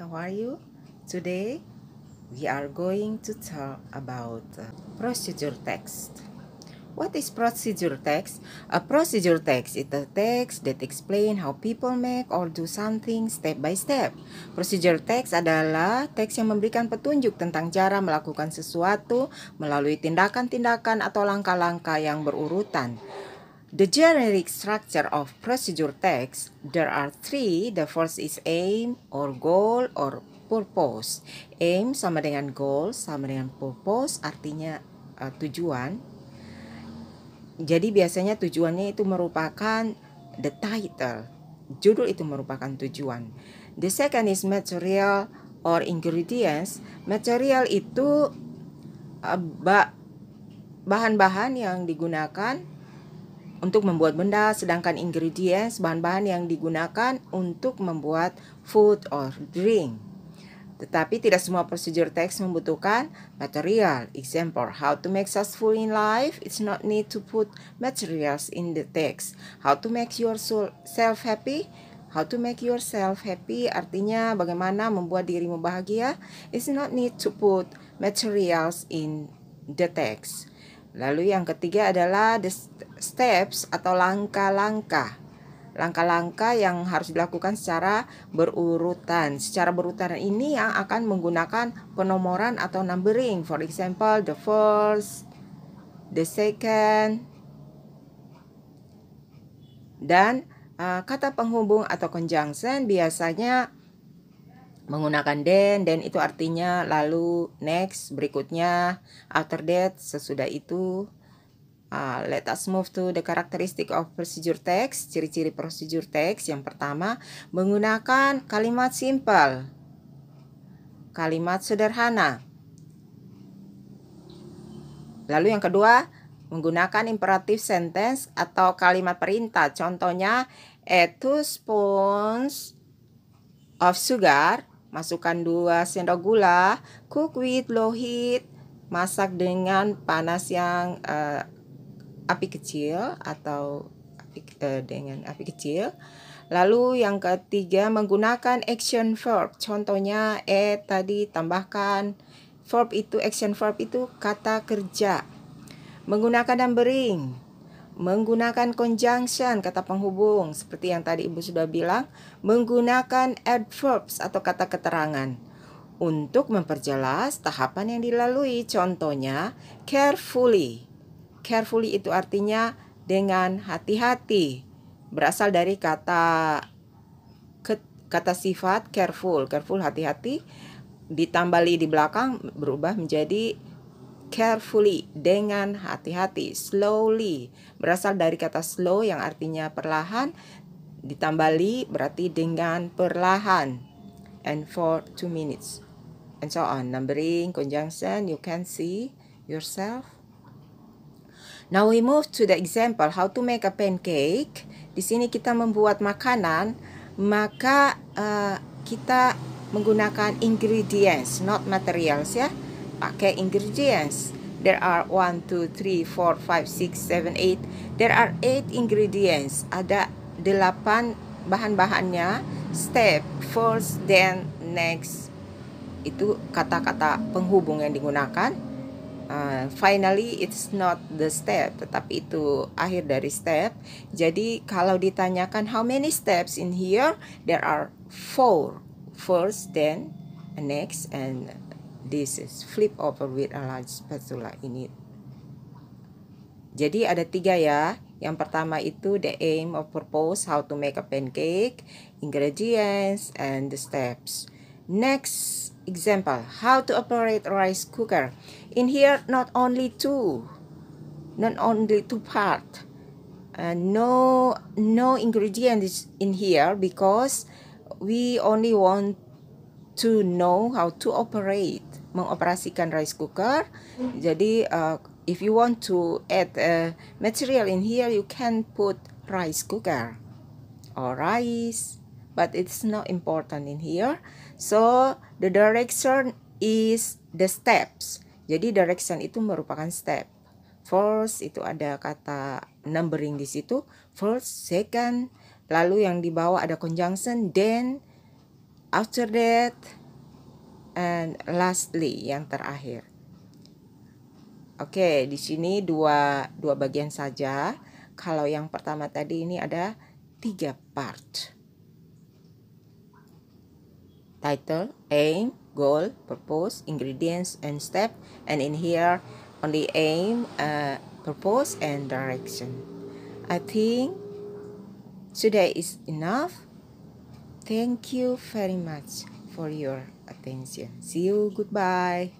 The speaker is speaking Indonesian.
how are you? Today we are going to talk about procedure text. What is procedure text? A procedure text is a text that explain how people make or do something step by step. Procedure text adalah teks yang memberikan petunjuk tentang cara melakukan sesuatu melalui tindakan-tindakan atau langkah-langkah yang berurutan. The generic structure of procedure text, there are three. The first is aim or goal or purpose. Aim sama dengan goal sama dengan purpose artinya uh, tujuan. Jadi biasanya tujuannya itu merupakan the title. Judul itu merupakan tujuan. The second is material or ingredients. Material itu e, bahan-bahan yang digunakan untuk membuat benda, sedangkan ingredients bahan-bahan yang digunakan untuk membuat food or drink. Tetapi tidak semua prosedur teks membutuhkan material. Example, how to make successful in life, it's not need to put materials in the text. How to make yourself happy, How to make yourself happy artinya bagaimana membuat dirimu bahagia. It's not need to put materials in the text. Lalu yang ketiga adalah the steps atau langkah-langkah. Langkah-langkah yang harus dilakukan secara berurutan. Secara berurutan ini yang akan menggunakan penomoran atau numbering. For example, the first, the second, dan uh, kata penghubung atau conjunction biasanya menggunakan then then itu artinya lalu next berikutnya after that sesudah itu Uh, let us move to the characteristic of procedure text. Ciri-ciri procedure text yang pertama menggunakan kalimat simple, kalimat sederhana. Lalu yang kedua menggunakan imperatif sentence atau kalimat perintah. Contohnya, a two spoons of sugar Masukkan 2 sendok gula, cook with low heat, masak dengan panas yang uh, api kecil atau api, uh, dengan api kecil. Lalu yang ketiga menggunakan action verb. Contohnya eh tadi tambahkan verb itu action verb itu kata kerja. Menggunakan bering menggunakan conjunction kata penghubung seperti yang tadi Ibu sudah bilang, menggunakan adverbs atau kata keterangan untuk memperjelas tahapan yang dilalui. Contohnya carefully. Carefully itu artinya dengan hati-hati. Berasal dari kata kata sifat careful, careful hati-hati ditambah li di belakang berubah menjadi carefully dengan hati-hati, slowly berasal dari kata slow yang artinya perlahan ditambah berarti dengan perlahan and for two minutes and so on numbering conjunction you can see yourself now we move to the example how to make a pancake di sini kita membuat makanan maka uh, kita menggunakan ingredients not materials ya pakai ingredients. There are 1, 2, 3, 4, 5, 6, 7, 8. There are 8 ingredients. Ada 8 bahan-bahannya. Step, first, then, next. Itu kata-kata penghubung yang digunakan. Uh, finally, it's not the step, tetapi itu akhir dari step. Jadi, kalau ditanyakan how many steps in here, there are 4. First, then, next, and this is Flip over with a large spatula in it. Jadi ada tiga ya. Yang pertama itu the aim of purpose, how to make a pancake, ingredients, and the steps. Next example, how to operate rice cooker. In here, not only two, not only two part. Uh, no, no ingredients in here because we only want to know how to operate mengoperasikan rice cooker. Jadi uh, if you want to add uh, material in here, you can put rice cooker or rice, but it's not important in here. So the direction is the steps. Jadi direction itu merupakan step. First itu ada kata numbering di situ. First, second, lalu yang di bawah ada conjunction, then, after that, and lastly yang terakhir. Oke, di sini dua dua bagian saja. Kalau yang pertama tadi ini ada tiga part. Title, aim, goal, purpose, ingredients, and step. And in here, only aim, uh, purpose, and direction. I think today is enough. Thank you very much. for your attention. See you. Goodbye.